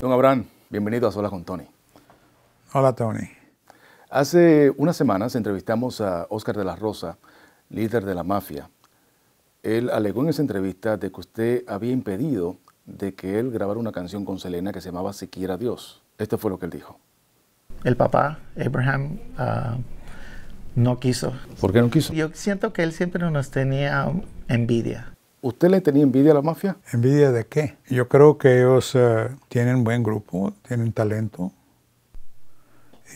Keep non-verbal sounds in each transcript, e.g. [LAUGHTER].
Don Abraham, bienvenido a Solas con Tony. Hola, Tony. Hace unas semanas entrevistamos a Oscar de la Rosa, líder de la mafia. Él alegó en esa entrevista de que usted había impedido de que él grabara una canción con Selena que se llamaba Siquiera Dios. Esto fue lo que él dijo. El papá, Abraham, ah, no quiso. ¿Por qué no quiso? Yo siento que él siempre nos tenía envidia. ¿Usted le tenía envidia a la mafia? ¿Envidia de qué? Yo creo que ellos eh, tienen buen grupo, tienen talento.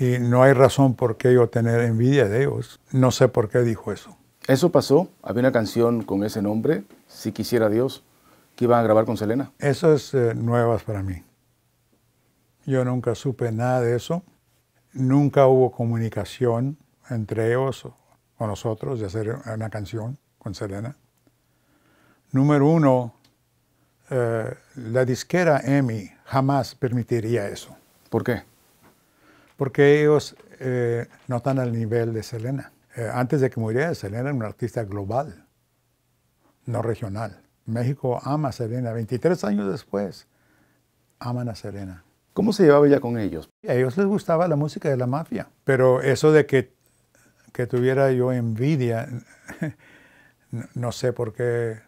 Y no hay razón por qué yo tener envidia de ellos. No sé por qué dijo eso. Eso pasó. Había una canción con ese nombre, Si quisiera Dios, que iban a grabar con Selena. Eso es eh, nuevas para mí. Yo nunca supe nada de eso. Nunca hubo comunicación entre ellos o nosotros de hacer una canción con Selena. Número uno, eh, la disquera EMI jamás permitiría eso. ¿Por qué? Porque ellos eh, no están al nivel de Selena. Eh, antes de que muriera, Selena era una artista global, no regional. México ama a Selena. 23 años después, aman a Selena. ¿Cómo se llevaba ella con ellos? A ellos les gustaba la música de la mafia, pero eso de que, que tuviera yo envidia, [LAUGHS] no sé por qué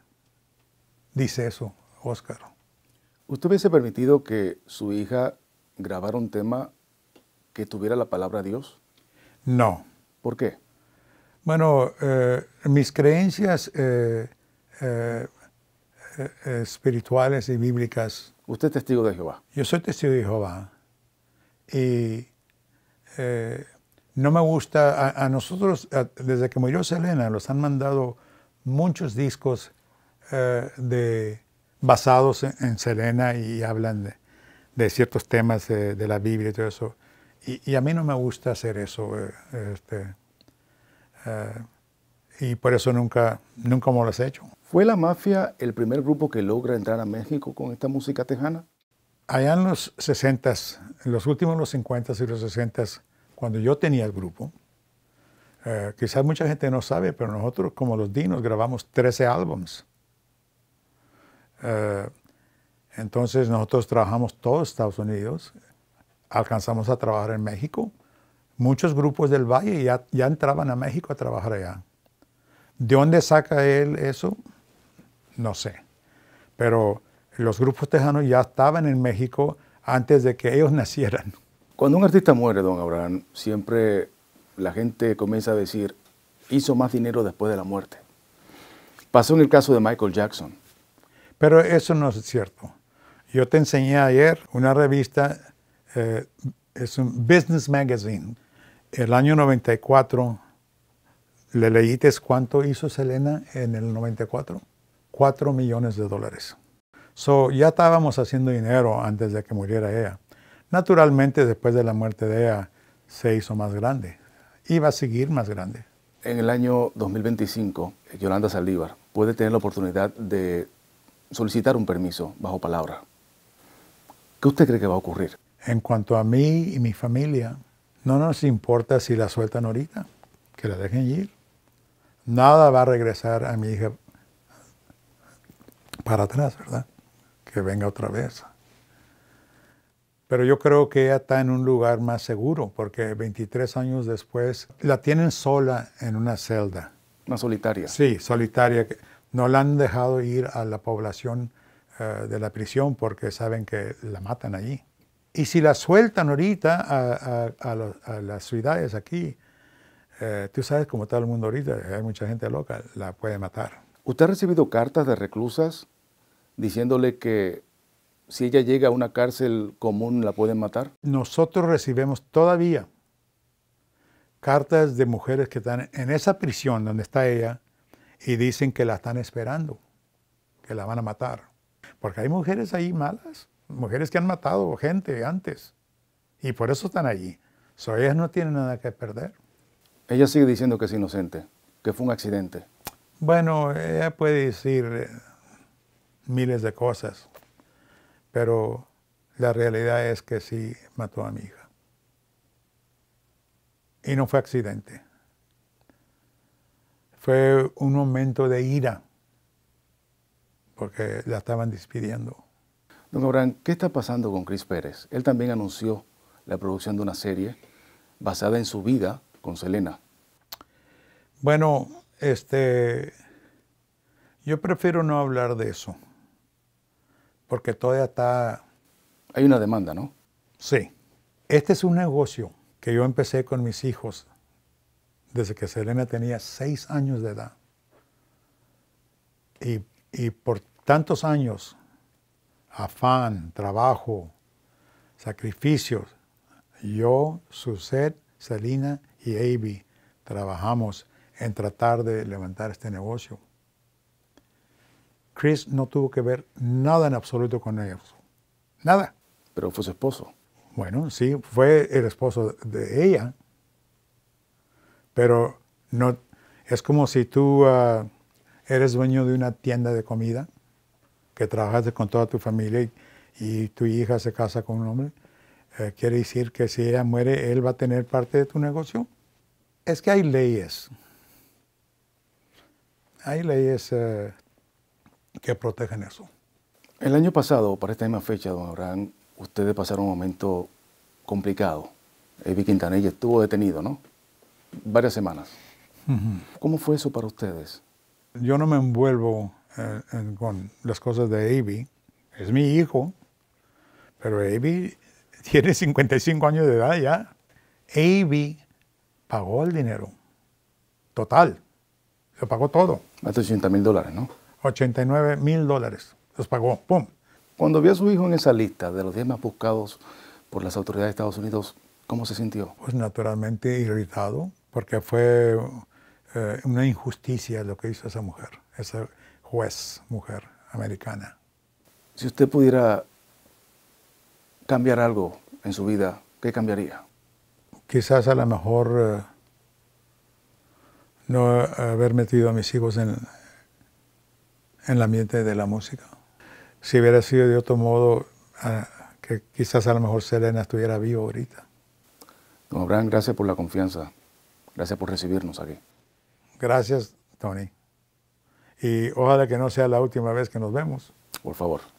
dice eso, Óscar. ¿Usted hubiese permitido que su hija grabara un tema que tuviera la palabra Dios? No. ¿Por qué? Bueno, eh, mis creencias eh, eh, espirituales y bíblicas. ¿Usted es testigo de Jehová? Yo soy testigo de Jehová. Y no me gusta, a, nosotros, desde que murió Selena, nos han mandado muchos discos eh, de, basados en, Selena y hablan de, ciertos temas eh, de, la Biblia y todo eso. Y, a mí no me gusta hacer eso. Eh, este, y por eso nunca, nunca me lo has hecho. ¿Fue la mafia el primer grupo que logra entrar a México con esta música tejana? Allá en los 60, en los últimos los 50 y los 60, cuando yo tenía el grupo, quizás mucha gente no sabe, pero nosotros como los dinos grabamos 13 álbums eh, entonces nosotros trabajamos todos Estados Unidos, alcanzamos a trabajar en México. Muchos grupos del Valle ya, ya entraban a México a trabajar allá. ¿De dónde saca él eso? No sé. Pero los grupos tejanos ya estaban en México antes de que ellos [LAUGHS] nacieran. Cuando un artista muere, don Abraham, siempre la gente comienza a decir, hizo más dinero después de la muerte. Pasó en el caso de Michael Jackson. Pero eso no es cierto. Yo te enseñé ayer una revista, eh, es un Business Magazine. El año 94, ¿le leíste cuánto hizo Selena en el 94? 4 millones de dólares. So, ya estábamos haciendo dinero antes de que muriera ella. Naturalmente, después de la muerte de ella, se hizo más grande. Iba a seguir más grande. En el año 2025, Yolanda Saldívar puede tener la oportunidad de solicitar un permiso bajo palabra. ¿Qué usted cree que va a ocurrir? En cuanto a mí y mi familia, no nos importa si la sueltan ahorita, que la dejen ir. Nada va a regresar a mi hija para atrás, ¿verdad? Que venga otra vez. Pero yo creo que ella está en un lugar más seguro, porque 23 años después la tienen sola en una celda. Una solitaria. Sí, solitaria. No la han dejado ir a la población eh, de la prisión porque saben que la matan allí. Y si la sueltan ahorita a, las ciudades aquí, eh, tú sabes cómo está el mundo ahorita, hay mucha gente loca, la puede matar. ¿Usted ha recibido cartas de reclusas diciéndole que si ella llega a una cárcel común la pueden matar? Nosotros recibimos todavía cartas de mujeres que están en esa prisión donde está ella, y dicen que la están esperando, que la van a matar. Porque hay mujeres ahí malas, mujeres que han matado gente antes y por eso están allí. So, ellas no tienen nada que perder. Ella sigue diciendo que es inocente, que fue un accidente. Bueno, ella puede decir eh, miles de cosas, pero la realidad es que sí mató a mi hija. Y no fue accidente fue un momento de ira, porque la estaban despidiendo. Don Abraham, ¿qué está pasando con Chris Pérez? Él también anunció la producción de una serie basada en su vida con Selena. Bueno, este, yo prefiero no hablar de eso, porque todavía está... Hay una demanda, ¿no? Sí. Este es un negocio que yo empecé con mis hijos desde que Selena tenía seis años de edad. Y, por tantos años, afán, trabajo, sacrificios, yo, Suzette, Selena y Avi trabajamos en tratar de levantar este negocio. Chris no tuvo que ver nada en absoluto con ellos. Nada. Pero fue su esposo. Bueno, sí, fue el esposo de ella, pero no, es como si tú ah, eres dueño de una tienda de comida, que trabajas con toda tu familia y, tu hija se casa con un hombre, eh, quiere decir que si ella muere, él va a tener parte de tu negocio. Es que hay leyes. Hay leyes eh, que protegen eso. El año pasado, para esta misma fecha, don Abraham, ustedes pasaron un momento complicado. Evi eh, Quintanilla estuvo detenido, ¿no? varias semanas. ¿Cómo fue eso para ustedes? Yo no me envuelvo eh, con las cosas de Avi. Es mi hijo, pero Avi tiene 55 años de edad ya. Avi pagó el dinero, total. Lo pagó todo. Más 80 mil dólares, ¿no? 89 mil dólares. Los pagó, ¡pum! Cuando vio a su hijo en esa lista de los 10 más buscados por las autoridades de Estados Unidos, ¿Cómo se sintió? Pues naturalmente irritado, porque fue eh, una injusticia lo que hizo esa mujer, esa juez mujer americana. Si usted pudiera cambiar algo en su vida, ¿qué cambiaría? Quizás a lo mejor eh, no haber metido a mis hijos en, en el ambiente de la música. Si hubiera sido de otro modo, ah, que quizás a lo mejor Selena estuviera viva ahorita. Don Abraham, gracias por la confianza. Gracias por recibirnos aquí. Gracias, Tony. Y ojalá que no sea la última vez que nos vemos. Por favor.